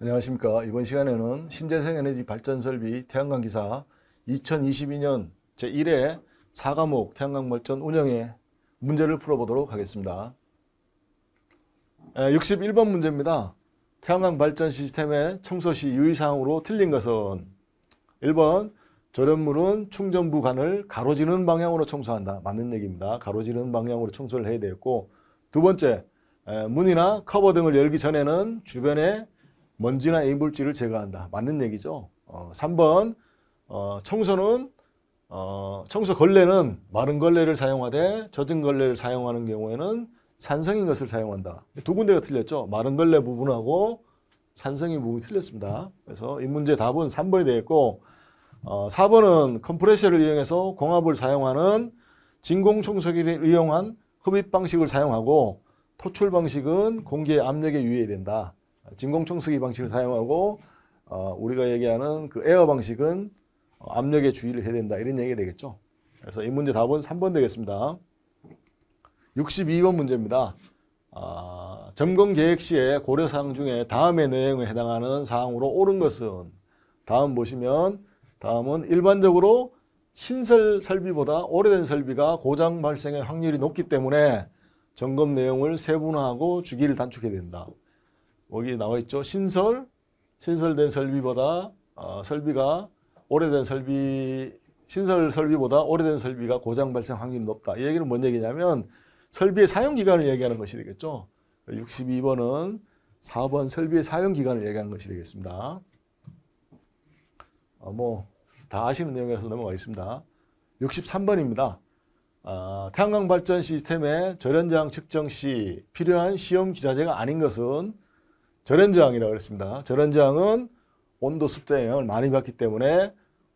안녕하십니까. 이번 시간에는 신재생 에너지 발전 설비 태양광 기사 2022년 제1회 4과목 태양광 발전 운영의 문제를 풀어보도록 하겠습니다. 61번 문제입니다. 태양광 발전 시스템의 청소 시 유의사항으로 틀린 것은 1번 저렴물은 충전부관을 가로지르는 방향으로 청소한다. 맞는 얘기입니다. 가로지르는 방향으로 청소를 해야 되겠고 두 번째 문이나 커버 등을 열기 전에는 주변에 먼지나 이물질을 제거한다. 맞는 얘기죠. 어, 3번 어, 청소는 어, 청소 걸레는 마른 걸레를 사용하되 젖은 걸레를 사용하는 경우에는 산성인 것을 사용한다. 두 군데가 틀렸죠. 마른 걸레 부분하고 산성인 부분이 틀렸습니다. 그래서 이 문제 답은 3번이 되겠고 어, 4번은 컴프레셔를 이용해서 공압을 사용하는 진공청소기를 이용한 흡입 방식을 사용하고 토출 방식은 공기의 압력에 유의해야 된다. 진공청소기 방식을 사용하고 어, 우리가 얘기하는 그 에어 방식은 어, 압력에 주의를 해야 된다 이런 얘기가 되겠죠. 그래서 이 문제 답은 3번 되겠습니다. 62번 문제입니다. 아, 점검 계획 시에 고려사항 중에 다음의 내용에 해당하는 사항으로 옳은 것은 다음 보시면 다음은 일반적으로 신설 설비보다 오래된 설비가 고장 발생의 확률이 높기 때문에 점검 내용을 세분화하고 주기를 단축해야 된다. 여기 나와 있죠. 신설, 신설된 설비보다 어, 설비가 오래된 설비, 신설 설비보다 오래된 설비가 고장 발생 확률이 높다. 이 얘기는 뭔 얘기냐면 설비의 사용 기간을 얘기하는 것이 되겠죠. 62번은 4번 설비의 사용 기간을 얘기하는 것이 되겠습니다. 어, 뭐다 아시는 내용이라서 넘어가겠습니다. 63번입니다. 아, 태양광 발전 시스템의 절연장 측정 시 필요한 시험 기자재가 아닌 것은 절연저항이라고 그랬습니다. 절연저항은 온도 습도의 영향을 많이 받기 때문에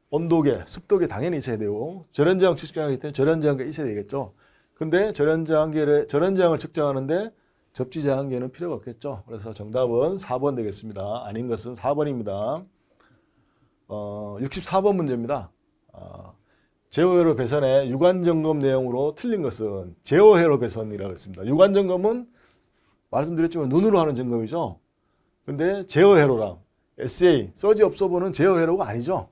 온도계, 습도계 당연히 있어야 되고 절연저항 측정하기 때문에 절연저항계 있어야 되겠죠. 근데 절연저항계를 절연저항을 측정하는데 접지저항계는 필요가 없겠죠. 그래서 정답은 4번 되겠습니다. 아닌 것은 4번입니다. 어, 64번 문제입니다. 어, 제어회로 배선의 유관점검 내용으로 틀린 것은 제어회로 배선이라고 했습니다. 유관점검은 말씀드렸지만 눈으로 하는 점검이죠. 근데 제어 회로랑 SA, 서지 업소보는 제어 회로가 아니죠.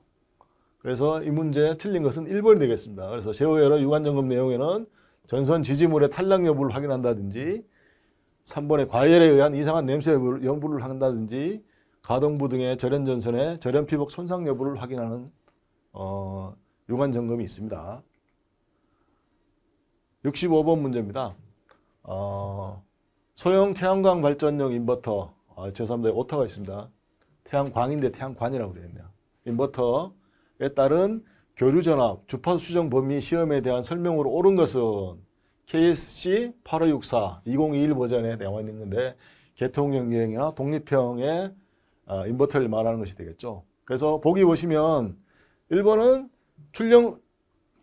그래서 이 문제 틀린 것은 1번이 되겠습니다. 그래서 제어 회로 유관점검 내용에는 전선 지지물의 탈락 여부를 확인한다든지 3번에 과열에 의한 이상한 냄새 여부를 한다든지 가동부 등의 절연전선의 절연피복 손상 여부를 확인하는 어, 유관점검이 있습니다. 65번 문제입니다. 어, 소형 태양광 발전용 인버터 어, 아, 제3도에 오타가 있습니다. 태양광인데 태양관이라고 되어 있네요. 인버터에 따른 교류전압, 주파수 수정 범위 시험에 대한 설명으로 옳은 것은 KSC 8564 2021 버전에 나와 있는 건데 개통형 유행이나 독립형의 어, 아, 인버터를 말하는 것이 되겠죠. 그래서 보기 보시면 1번은 출력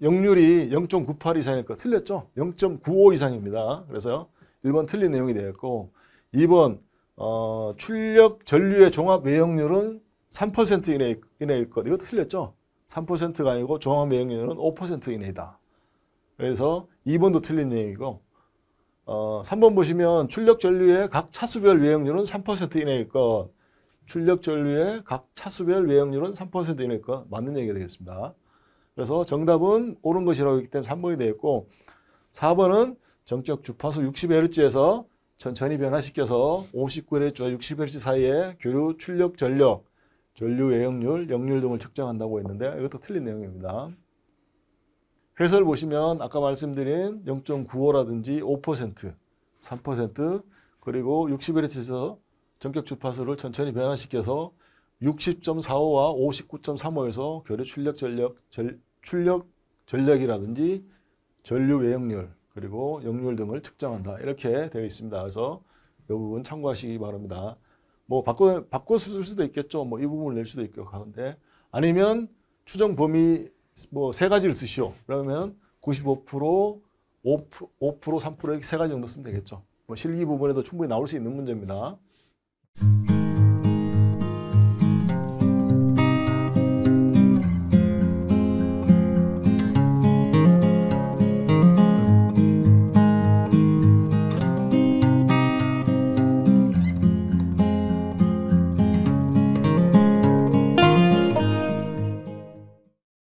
역률이 0.98 이상일 거 틀렸죠? 0.95 이상입니다. 그래서 1번 틀린 내용이 되었고 2번 어, 출력 전류의 종합 외형률은 3% 이내, 이내일 것. 이것도 틀렸죠? 3%가 아니고 종합 외형률은 5% 이내다. 그래서 2번도 틀린 얘기고 어, 3번 보시면 출력 전류의 각 차수별 외형률은 3% 이내일 것. 출력 전류의 각 차수별 외형률은 3% 이내일 것. 맞는 얘기가 되겠습니다. 그래서 정답은 옳은 것이라고 했기 때문에 3번이 되겠고 4번은 정적 주파수 60Hz에서 천천히 변화시켜서 59일에서 60일치 사이에 교류 출력 전력, 전류 예역률, 역률 등을 측정한다고 했는데 이것도 틀린 내용입니다. 해설 보시면 아까 말씀드린 0.95라든지 5%, 3% 그리고 60Hz에서 전격 주파수를 천천히 변화시켜서 60.45와 59.35에서 교류 출력 전력 절, 출력 전력이라든지 전류 외역률 그리고 역률 등을 측정한다. 이렇게 되어 있습니다. 그래서 이 부분 참고하시기 바랍니다. 뭐 바꿔 바꿔 쓸 수도 있겠죠. 뭐 이 부분을 낼 수도 있고 가운데 아니면 추정 범위 뭐 세 가지를 쓰시오. 그러면 95% 5%, 5% 3% 이렇게 세 가지 정도 쓰면 되겠죠. 뭐 실기 부분에도 충분히 나올 수 있는 문제입니다.